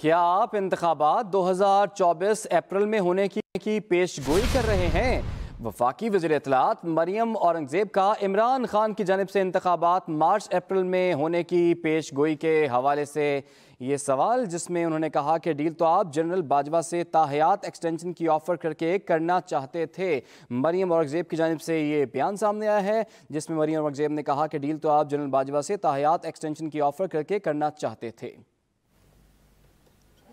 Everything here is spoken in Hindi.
क्या आप इंतबात 2024 अप्रैल में होने की, की पेश गोई कर रहे हैं वफाकी वजी अतलात मरियम औरंगजेब का इमरान खान की जानब से इंतबात मार्च अप्रैल में होने की पेश गोई के हवाले से ये सवाल जिसमें उन्होंने कहा कि डील तो आप जनरल बाजवा से ताहयात एक्सटेंशन की ऑफ़र करके करना चाहते थे मरियम औरंगजेब की जानब से ये बयान सामने आया है जिसमें मरियम औरंगजेब ने कहा कि डील तो आप जनरल बाजवा से ताहयात एक्सटेंशन की ऑफ़र करके करना चाहते थे